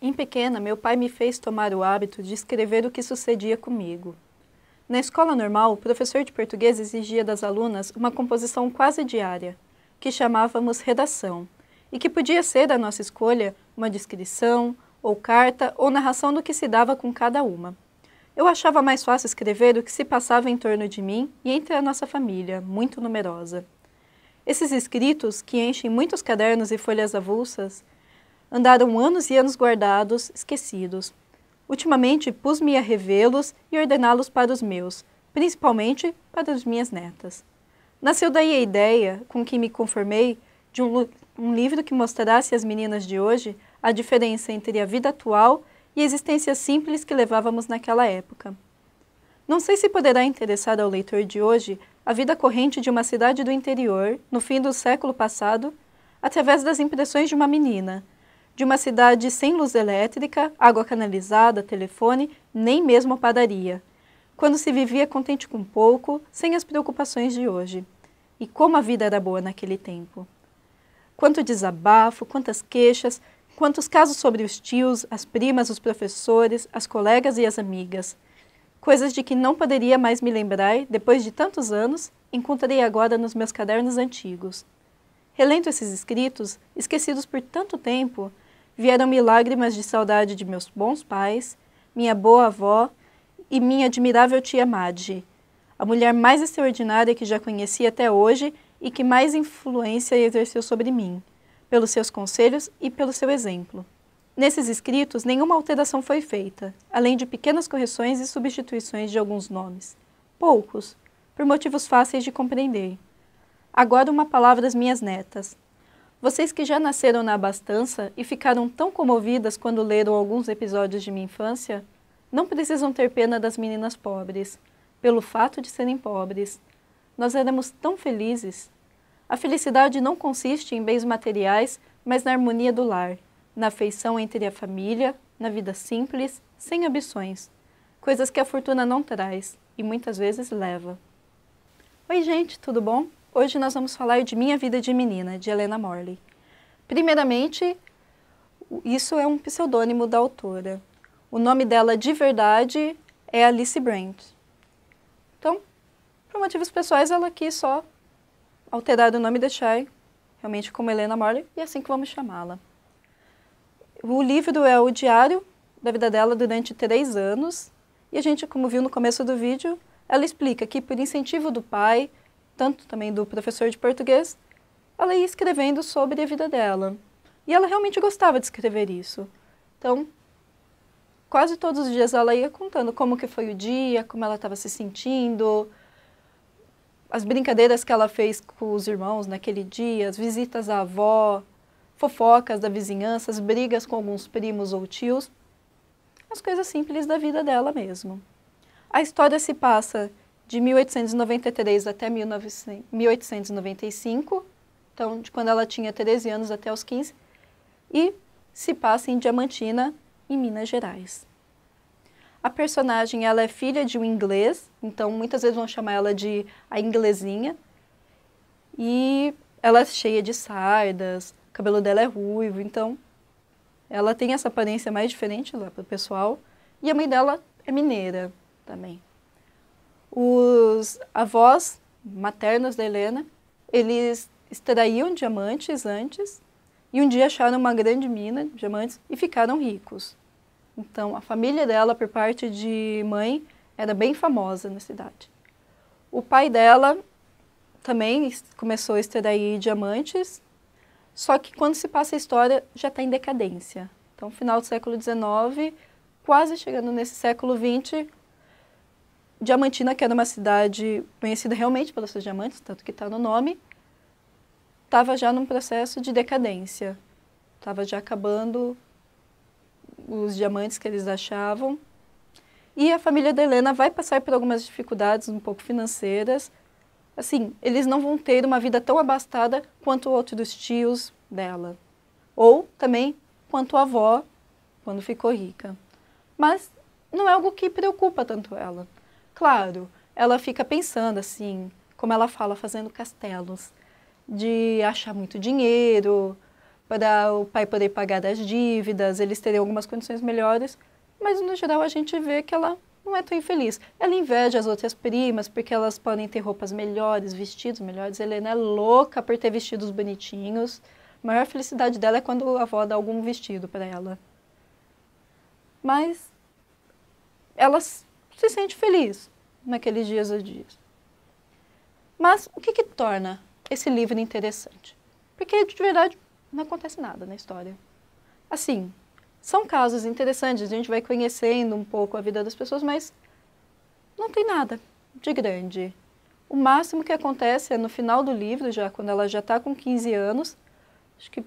Em pequena, meu pai me fez tomar o hábito de escrever o que sucedia comigo. Na escola normal, o professor de português exigia das alunas uma composição quase diária, que chamávamos redação, e que podia ser, a nossa escolha, uma descrição, ou carta, ou narração do que se dava com cada uma. Eu achava mais fácil escrever o que se passava em torno de mim e entre a nossa família, muito numerosa. Esses escritos, que enchem muitos cadernos e folhas avulsas, andaram anos e anos guardados, esquecidos. Ultimamente pus-me a revê-los e ordená-los para os meus, principalmente para as minhas netas. Nasceu daí a ideia, com que me conformei, de um, um livro que mostrasse às meninas de hoje a diferença entre a vida atual e a existência simples que levávamos naquela época. Não sei se poderá interessar ao leitor de hoje a vida corrente de uma cidade do interior, no fim do século passado, através das impressões de uma menina, de uma cidade sem luz elétrica, água canalizada, telefone, nem mesmo padaria, quando se vivia contente com pouco, sem as preocupações de hoje. E como a vida era boa naquele tempo! Quanto desabafo, quantas queixas, quantos casos sobre os tios, as primas, os professores, as colegas e as amigas. Coisas de que não poderia mais me lembrar, depois de tantos anos, encontrei agora nos meus cadernos antigos. Relendo esses escritos, esquecidos por tanto tempo, vieram-me lágrimas de saudade de meus bons pais, minha boa avó e minha admirável tia Madge, a mulher mais extraordinária que já conheci até hoje e que mais influência exerceu sobre mim pelos seus conselhos e pelo seu exemplo. Nesses escritos, nenhuma alteração foi feita, além de pequenas correções e substituições de alguns nomes. Poucos, por motivos fáceis de compreender. Agora uma palavra às minhas netas. Vocês que já nasceram na abastança e ficaram tão comovidas quando leram alguns episódios de minha infância, não precisam ter pena das meninas pobres, pelo fato de serem pobres. Nós éramos tão felizes a felicidade não consiste em bens materiais, mas na harmonia do lar, na afeição entre a família, na vida simples, sem ambições. Coisas que a fortuna não traz e muitas vezes leva. Oi, gente, tudo bom? Hoje nós vamos falar de Minha Vida de Menina, de Helena Morley. Primeiramente, isso é um pseudônimo da autora. O nome dela de verdade é Alice Brand. Então, por motivos pessoais, ela quis só alterar o nome da Chay, realmente como Helena Morley, e é assim que vamos chamá-la. O livro é o diário da vida dela durante três anos, e a gente, como viu no começo do vídeo, ela explica que por incentivo do pai, tanto também do professor de português, ela ia escrevendo sobre a vida dela. E ela realmente gostava de escrever isso. Então, quase todos os dias ela ia contando como que foi o dia, como ela estava se sentindo, as brincadeiras que ela fez com os irmãos naquele dia, as visitas à avó, fofocas da vizinhança, as brigas com alguns primos ou tios, as coisas simples da vida dela mesmo. A história se passa de 1893 até 1895, então de quando ela tinha 13 anos até os 15, e se passa em Diamantina, em Minas Gerais. A personagem ela é filha de um inglês, então muitas vezes vão chamar ela de a inglesinha. E ela é cheia de sardas, o cabelo dela é ruivo, então ela tem essa aparência mais diferente lá para o pessoal. E a mãe dela é mineira também. Os avós maternos da Helena, eles extraíam diamantes antes e um dia acharam uma grande mina de diamantes e ficaram ricos. Então, a família dela, por parte de mãe, era bem famosa na cidade. O pai dela também começou a extrair diamantes, só que quando se passa a história já está em decadência. Então, final do século XIX, quase chegando nesse século XX, Diamantina, que era uma cidade conhecida realmente pelos seus diamantes, tanto que está no nome, estava já num processo de decadência, estava já acabando os diamantes que eles achavam. E a família da Helena vai passar por algumas dificuldades um pouco financeiras. Assim, eles não vão ter uma vida tão abastada quanto outros tios dela. Ou também quanto a avó, quando ficou rica. Mas não é algo que preocupa tanto ela. Claro, ela fica pensando assim, como ela fala, fazendo castelos, de achar muito dinheiro, para o pai poder pagar as dívidas, eles terem algumas condições melhores, mas no geral a gente vê que ela não é tão infeliz. Ela inveja as outras primas porque elas podem ter roupas melhores, vestidos melhores. Helena é louca por ter vestidos bonitinhos. A maior felicidade dela é quando a avó dá algum vestido para ela. Mas ela se sente feliz naqueles dias a dias. Mas o que, que torna esse livro interessante? Porque, de verdade, não acontece nada na história. Assim, são casos interessantes, a gente vai conhecendo um pouco a vida das pessoas, mas não tem nada de grande. O máximo que acontece é no final do livro, já quando ela já está com 15 anos, acho que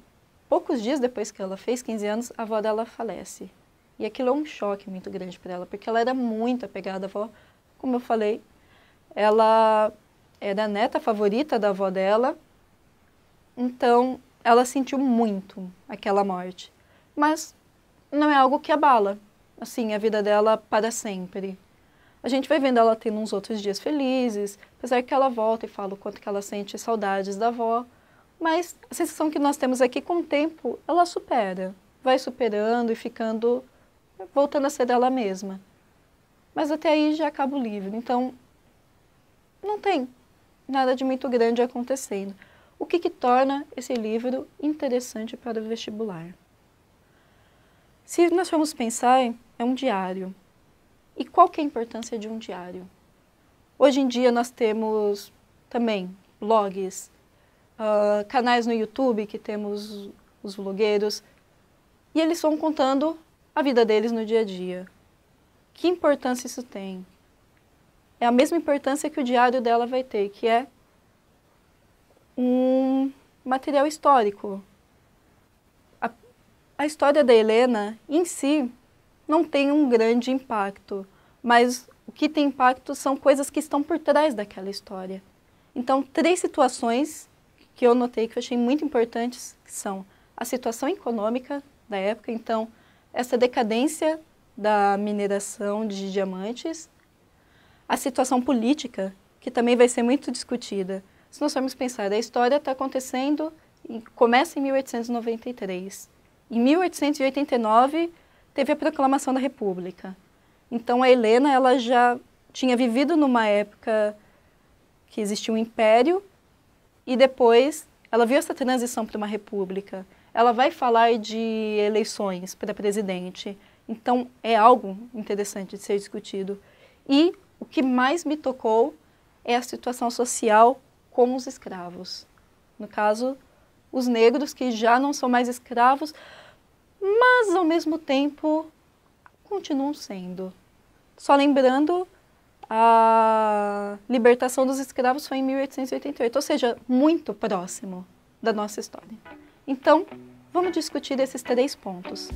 poucos dias depois que ela fez 15 anos, a avó dela falece. E aquilo é um choque muito grande para ela, porque ela era muito apegada à avó. Como eu falei, ela era a neta favorita da avó dela. Então, ela sentiu muito aquela morte, mas não é algo que abala, assim, a vida dela para sempre. A gente vai vendo ela tendo uns outros dias felizes, apesar que ela volta e fala o quanto que ela sente saudades da avó, mas a sensação que nós temos aqui é com o tempo, ela supera, vai superando e ficando voltando a ser ela mesma. Mas até aí já acaba o livro, então não tem nada de muito grande acontecendo o que, que torna esse livro interessante para o vestibular. Se nós formos pensar, é um diário. E qual que é a importância de um diário? Hoje em dia nós temos também blogs, uh, canais no YouTube que temos os vlogueiros, e eles vão contando a vida deles no dia a dia. Que importância isso tem? É a mesma importância que o diário dela vai ter, que é um material histórico. A, a história da Helena, em si, não tem um grande impacto, mas o que tem impacto são coisas que estão por trás daquela história. Então, três situações que eu notei que eu achei muito importantes são a situação econômica da época, então essa decadência da mineração de diamantes, a situação política, que também vai ser muito discutida se nós formos pensar, a história está acontecendo, começa em 1893. Em 1889 teve a proclamação da República. Então a Helena ela já tinha vivido numa época que existia um império e depois ela viu essa transição para uma república. Ela vai falar de eleições para presidente. Então é algo interessante de ser discutido. E o que mais me tocou é a situação social como os escravos. No caso, os negros que já não são mais escravos, mas ao mesmo tempo continuam sendo. Só lembrando, a libertação dos escravos foi em 1888, ou seja, muito próximo da nossa história. Então, vamos discutir esses três pontos.